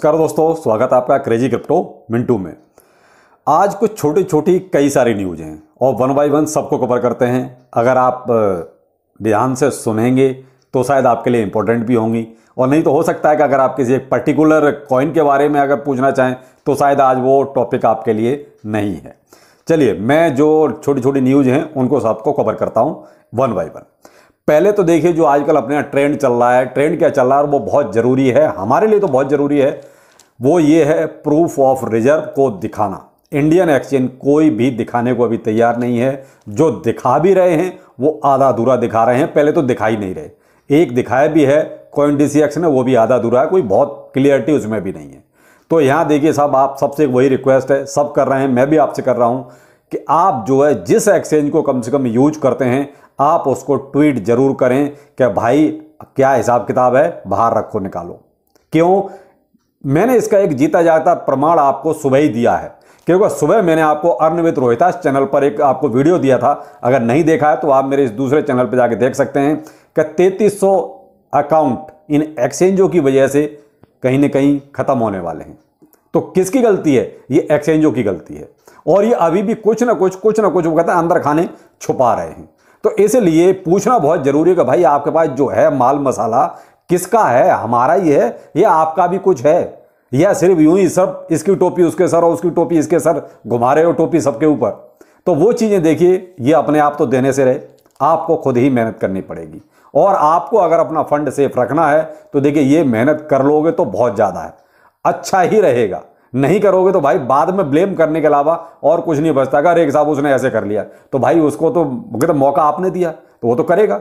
नमस्कार दोस्तों स्वागत है आपका क्रेजी क्रिप्टो मिंटू में आज कुछ छोटी छोटी कई सारी न्यूज हैं और वन बाई वन सबको कवर करते हैं अगर आप ध्यान से सुनेंगे तो शायद आपके लिए इंपॉर्टेंट भी होंगी और नहीं तो हो सकता है कि अगर आप किसी एक पर्टिकुलर कॉइन के बारे में अगर पूछना चाहें तो शायद आज वो टॉपिक आपके लिए नहीं है चलिए मैं जो छोटी छोटी न्यूज हैं उनको सबको कवर करता हूँ वन बाई वन पहले तो देखिए जो आजकल अपने यहाँ ट्रेंड चल रहा है ट्रेंड क्या चल रहा है और वो बहुत ज़रूरी है हमारे लिए तो बहुत ज़रूरी है वो ये है प्रूफ ऑफ रिजर्व को दिखाना इंडियन एक्सचेंज कोई भी दिखाने को अभी तैयार नहीं है जो दिखा भी रहे हैं वो आधा अधूरा दिखा रहे हैं पहले तो दिखा ही नहीं रहे एक दिखाया भी है कॉइन डी ने वो भी आधा अधूरा है कोई बहुत क्लियरिटी उसमें भी नहीं है तो यहाँ देखिए साहब आप सबसे वही रिक्वेस्ट है सब कर रहे हैं मैं भी आपसे कर रहा हूँ कि आप जो है जिस एक्सचेंज को कम से कम यूज करते हैं आप उसको ट्वीट जरूर करें कि भाई क्या हिसाब किताब है बाहर रखो निकालो क्यों मैंने इसका एक जीता जाता प्रमाण आपको सुबह ही दिया है क्योंकि सुबह मैंने आपको अर्न रोहिताश चैनल पर एक आपको वीडियो दिया था अगर नहीं देखा है तो आप मेरे इस दूसरे चैनल पर जाके देख सकते हैं कि तैतीस अकाउंट इन एक्सचेंजों की वजह से कहीं ना कहीं ख़त्म होने वाले हैं तो किसकी गलती है ये एक्सचेंजों की गलती है और ये अभी भी कुछ ना कुछ कुछ ना कुछ वो कहते हैं अंदर खाने छुपा रहे हैं तो इसलिए पूछना बहुत ज़रूरी है कि भाई आपके पास जो है माल मसाला किसका है हमारा ही है या आपका भी कुछ है या सिर्फ यूं ही सब इसकी टोपी उसके सर और उसकी टोपी इसके सर घुमा रहे हो टोपी सबके ऊपर तो वो चीज़ें देखिए ये अपने आप तो देने से रहे आपको खुद ही मेहनत करनी पड़ेगी और आपको अगर अपना फंड सेफ रखना है तो देखिए ये मेहनत कर लोगे तो बहुत ज़्यादा है अच्छा ही रहेगा नहीं करोगे तो भाई बाद में ब्लेम करने के अलावा और कुछ नहीं बचता अगर एक साहब उसने ऐसे कर लिया तो भाई उसको तो मतलब मौका आपने दिया तो वो तो करेगा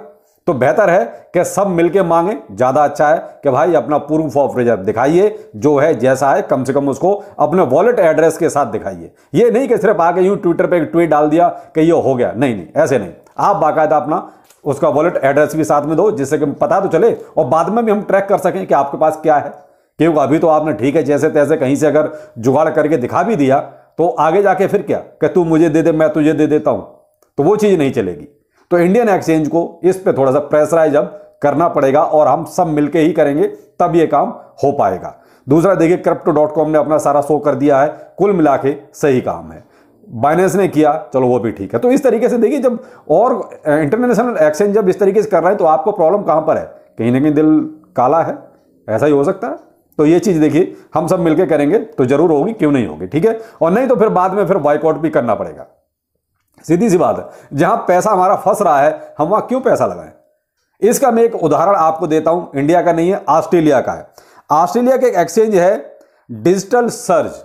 तो बेहतर है कि सब मिलके मांगे ज़्यादा अच्छा है कि भाई अपना प्रूफ ऑफ रिजर्व दिखाइए जो है जैसा है कम से कम उसको अपने वॉलेट एड्रेस के साथ दिखाइए ये नहीं कि सिर्फ आगे यूं ट्विटर पर ट्वीट डाल दिया कि ये हो गया नहीं नहीं ऐसे नहीं आप बाकायदा अपना उसका वॉलेट एड्रेस भी साथ में दो जिससे कि पता तो चले और बाद में भी हम ट्रैक कर सकें कि आपके पास क्या है क्योंकि अभी तो आपने ठीक है जैसे तैसे कहीं से अगर जुगाड़ करके दिखा भी दिया तो आगे जाके फिर क्या कि तू मुझे दे दे मैं तुझे दे देता हूं तो वो चीज़ नहीं चलेगी तो इंडियन एक्सचेंज को इस पर थोड़ा सा प्रेसराइज अब करना पड़ेगा और हम सब मिलके ही करेंगे तब ये काम हो पाएगा दूसरा देखिए क्रिप्टो डॉट कॉम ने अपना सारा शो कर दिया है कुल मिला के सही काम है बाइनेंस ने किया चलो वो भी ठीक है तो इस तरीके से देखिए जब और इंटरनेशनल एक्सचेंज जब इस तरीके से कर रहे हैं तो आपको प्रॉब्लम कहाँ पर है कहीं ना कहीं दिल काला है ऐसा ही हो सकता है तो ये चीज़ देखिए हम सब मिलकर करेंगे तो जरूर होगी क्यों नहीं होगी ठीक है और नहीं तो फिर बाद में फिर बाइकआउट भी करना पड़ेगा सीधी सी बात है जहां पैसा हमारा फंस रहा है हम वहां क्यों पैसा लगाएं इसका मैं एक उदाहरण आपको देता हूं इंडिया का नहीं है ऑस्ट्रेलिया का है ऑस्ट्रेलिया का एक एक्सचेंज है डिजिटल सर्ज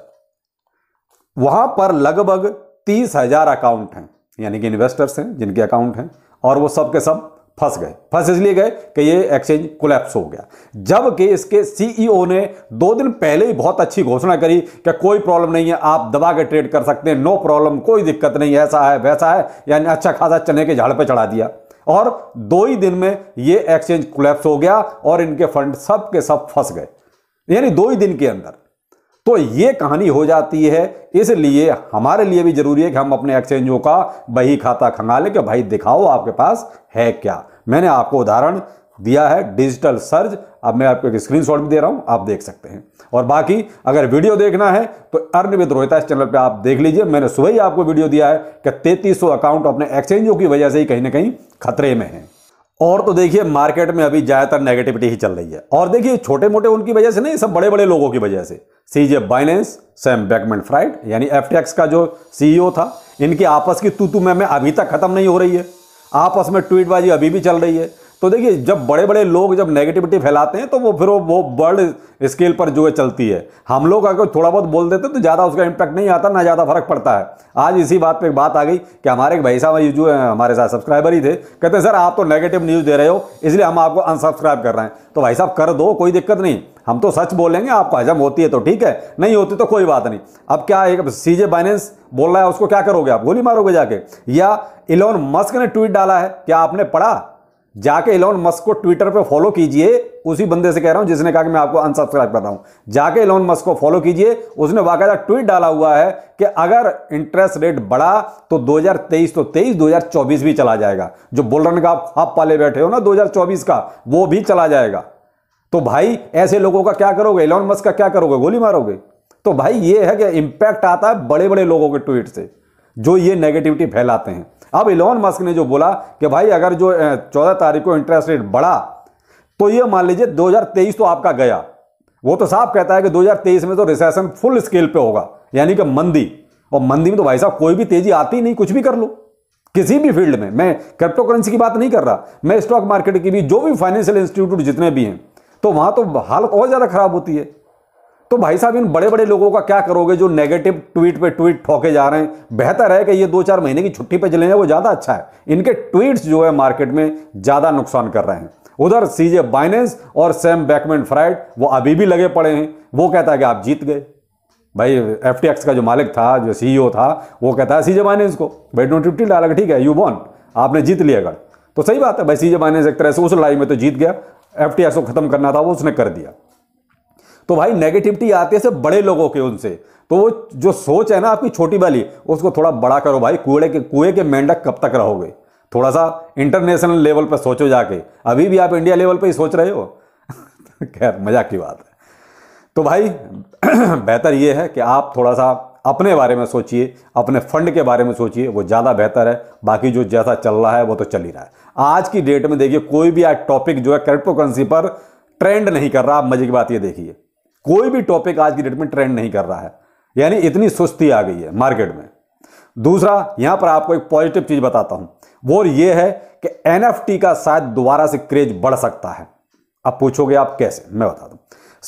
वहां पर लगभग तीस हजार अकाउंट हैं यानी कि इन्वेस्टर्स हैं जिनके अकाउंट हैं और वो सब के सब फंस गए फंस इसलिए गए कि ये एक्सचेंज कोलैप्स हो गया जबकि इसके सीईओ e ने दो दिन पहले ही बहुत अच्छी घोषणा करी कि कोई प्रॉब्लम नहीं है आप दबा के ट्रेड कर सकते हैं नो प्रॉब्लम कोई दिक्कत नहीं ऐसा है वैसा है यानी अच्छा खासा चने के झाड़ पर चढ़ा दिया और दो ही दिन में ये एक्सचेंज कोलैप्स हो गया और इनके फंड सब के सब फंस गए यानी दो ही दिन के अंदर तो ये कहानी हो जाती है इसलिए हमारे लिए भी जरूरी है कि हम अपने एक्सचेंजों का बही खाता खंगालें कि भाई दिखाओ आपके पास है क्या मैंने आपको उदाहरण दिया है डिजिटल सर्ज अब मैं आपको एक स्क्रीनशॉट भी दे रहा हूं आप देख सकते हैं और बाकी अगर वीडियो देखना है तो अर्न विद रोहिता इस चैनल पे आप देख लीजिए मैंने सुबह ही आपको वीडियो दिया है कि 3300 अकाउंट अपने एक्सचेंजों की वजह से ही कहीं ना कहीं खतरे में हैं और तो देखिए मार्केट में अभी ज़्यादातर नेगेटिविटी ही चल रही है और देखिए छोटे मोटे उनकी वजह से नहीं सब बड़े बड़े लोगों की वजह से C Z Binance Sam Bankman Fried यानी एफ का जो सीईओ e था इनके आपस की तू तू में अभी तक खत्म नहीं हो रही है आपस में ट्वीटबाजी अभी भी चल रही है तो देखिए जब बड़े बड़े लोग जब नेगेटिविटी फैलाते हैं तो वो फिर वो वर्ल्ड स्केल पर जो है चलती है हम लोग अगर थोड़ा बहुत बोल देते तो ज़्यादा उसका इम्पैक्ट नहीं आता ना ज़्यादा फर्क पड़ता है आज इसी बात पर एक बात आ गई कि हमारे एक भाई साहब जो है हमारे साथ सब्सक्राइबर ही थे कहते हैं सर आप तो नेगेटिव न्यूज़ दे रहे हो इसलिए हम आपको अनसब्सक्राइब कर रहे हैं तो भाई साहब कर दो कोई दिक्कत नहीं हम तो सच बोलेंगे आपको हजम होती है तो ठीक है नहीं होती तो कोई बात नहीं अब क्या एक सीजे बाइनेंस बोल रहा है उसको क्या करोगे आप गोली मारोगे जाके या इलोन मस्क ने ट्वीट डाला है क्या आपने पढ़ा जाके एलोन मस्क को ट्विटर पे फॉलो कीजिए उसी बंदे से कह रहा हूं जिसने कहा कि मैं आपको अनसब्सक्राइब कर रहा हूं जाके इलॉन मस्क को फॉलो कीजिए उसने बाकायदा ट्वीट डाला हुआ है कि अगर इंटरेस्ट रेट बढ़ा तो 2023 तो 23 2024 भी चला जाएगा जो बोल रन का आप पाले बैठे हो ना 2024 का वो भी चला जाएगा तो भाई ऐसे लोगों का क्या करोगे इलॉन मस्क का क्या करोगे गोली मारोगे तो भाई ये है कि इंपैक्ट आता है बड़े बड़े लोगों के ट्वीट से जो ये नेगेटिविटी फैलाते हैं अब इलोन मस्क ने जो बोला कि भाई अगर जो चौदह तारीख को इंटरेस्ट रेट बढ़ा तो ये मान लीजिए 2023 तो आपका गया वो तो साफ कहता है कि 2023 में तो रिसेशन फुल स्केल पे होगा यानी कि मंदी और मंदी में तो भाई साहब कोई भी तेजी आती नहीं कुछ भी कर लो किसी भी फील्ड में मैं क्रिप्टोकरेंसी की बात नहीं कर रहा मैं स्टॉक मार्केट की भी जो भी फाइनेंशियल इंस्टीट्यूट जितने भी हैं तो वहां तो हालत और ज़्यादा खराब होती है तो भाई साहब इन बड़े बड़े लोगों का क्या करोगे जो नेगेटिव ट्वीट पे ट्वीट ठोके जा रहे हैं बेहतर है कि ये दो चार महीने की छुट्टी पे चले जाए वो ज़्यादा अच्छा है इनके ट्वीट्स जो है मार्केट में ज़्यादा नुकसान कर रहे हैं उधर सीजे बाइनेंस और सैम बैकमैन फ्राइड वो अभी भी लगे पड़े हैं वो कहता है कि आप जीत गए भाई एफ का जो मालिक था जो सी e था वो कहता है सीजे बाइनेंस को भाई डोंट फिफ्टी डाला ठीक है यू बॉन आपने जीत लिया अगर तो सही बात है भाई सीजे बाइनेंस एक तरह से उस लड़ाई में तो जीत गया एफ को खत्म करना था वो उसने कर दिया तो भाई नेगेटिविटी आती है सिर्फ बड़े लोगों के उनसे तो वो जो सोच है ना आपकी छोटी वाली उसको थोड़ा बड़ा करो भाई कूड़े के कुएं के मेंढक कब तक रहोगे थोड़ा सा इंटरनेशनल लेवल पर सोचो जाके अभी भी आप इंडिया लेवल पर ही सोच रहे हो खैर मजाक की बात है तो भाई बेहतर ये है कि आप थोड़ा सा अपने बारे में सोचिए अपने फंड के बारे में सोचिए वो ज़्यादा बेहतर है बाकी जो जैसा चल रहा है वो तो चल ही रहा है आज की डेट में देखिए कोई भी आज टॉपिक जो है क्रिप्टो करेंसी पर ट्रेंड नहीं कर रहा आप मजे की बात ये देखिए कोई भी टॉपिक आज की डेट में ट्रेंड नहीं कर रहा है यानी इतनी सुस्ती आ गई है मार्केट में दूसरा यहां पर आपको एक पॉजिटिव चीज़ बताता हूं वो ये है कि एन का शायद दोबारा से क्रेज बढ़ सकता है अब पूछोगे आप कैसे मैं बता दू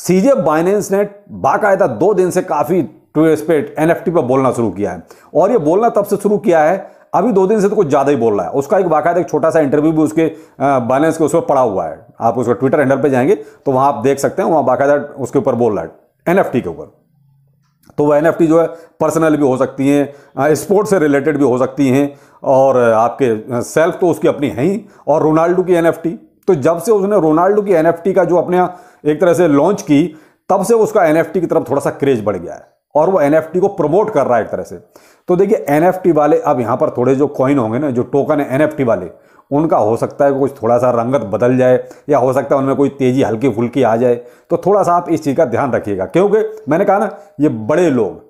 सीजे बाइनेंस ने बाकायदा दो दिन से काफ़ी इस पे एन पर बोलना शुरू किया है और ये बोलना तब से शुरू किया है अभी दो दिन से तो कुछ ज़्यादा ही बोल रहा है उसका एक बाकायदा एक छोटा सा इंटरव्यू भी उसके बैलेंस के उस पर पड़ा हुआ है आप उसका ट्विटर हैंडल पर जाएंगे तो वहां आप देख सकते हैं वहाँ बाकायदा उसके ऊपर बोल रहा है एन के ऊपर तो वह एन जो है पर्सनल भी हो सकती हैं स्पोर्ट्स से रिलेटेड भी हो सकती हैं और आपके सेल्फ तो उसकी अपनी है ही और रोनाल्डो की एन तो जब से उसने रोनाल्डो की एन का जो अपने एक तरह से लॉन्च की तब से उसका एन की तरफ थोड़ा सा क्रेज बढ़ गया है और वो एन को प्रमोट कर रहा है एक तरह से तो देखिए एन वाले अब यहाँ पर थोड़े जो कॉइन होंगे ना जो टोकन है एन वाले उनका हो सकता है कुछ थोड़ा सा रंगत बदल जाए या हो सकता है उनमें कोई तेज़ी हल्की फुल्की आ जाए तो थोड़ा सा आप इस चीज़ का ध्यान रखिएगा क्योंकि मैंने कहा ना ये बड़े लोग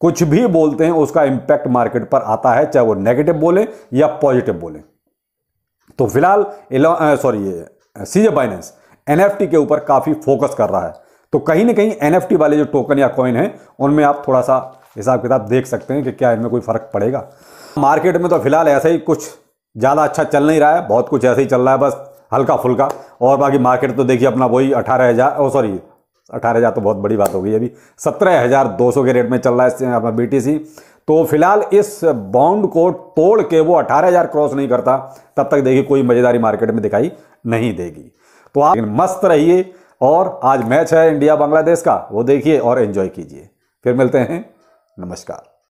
कुछ भी बोलते हैं उसका इम्पैक्ट मार्केट पर आता है चाहे वो नेगेटिव बोलें या पॉजिटिव बोलें तो फिलहाल सॉरी ये सीजे बाइनेंस एन के ऊपर काफ़ी फोकस कर रहा है तो कहीं ना कहीं एन वाले जो टोकन या कॉइन है उनमें आप थोड़ा सा हिसाब किताब देख सकते हैं कि क्या इनमें कोई फ़र्क पड़ेगा मार्केट में तो फिलहाल ऐसा ही कुछ ज़्यादा अच्छा चल नहीं रहा है बहुत कुछ ऐसे ही चल रहा है बस हल्का फुल्का और बाकी मार्केट तो देखिए अपना वही अठारह हज़ार सॉरी अठारह हज़ार तो बहुत बड़ी बात हो गई अभी सत्रह हज़ार दो सौ के रेट में चल रहा है अपना बी तो फिलहाल इस बाउंड को तोड़ के वो अठारह हज़ार क्रॉस नहीं करता तब तक देखिए कोई मज़ेदारी मार्केट में दिखाई नहीं देगी तो आप मस्त रहिए और आज मैच है इंडिया बांग्लादेश का वो देखिए और एंजॉय कीजिए फिर मिलते हैं नमस्कार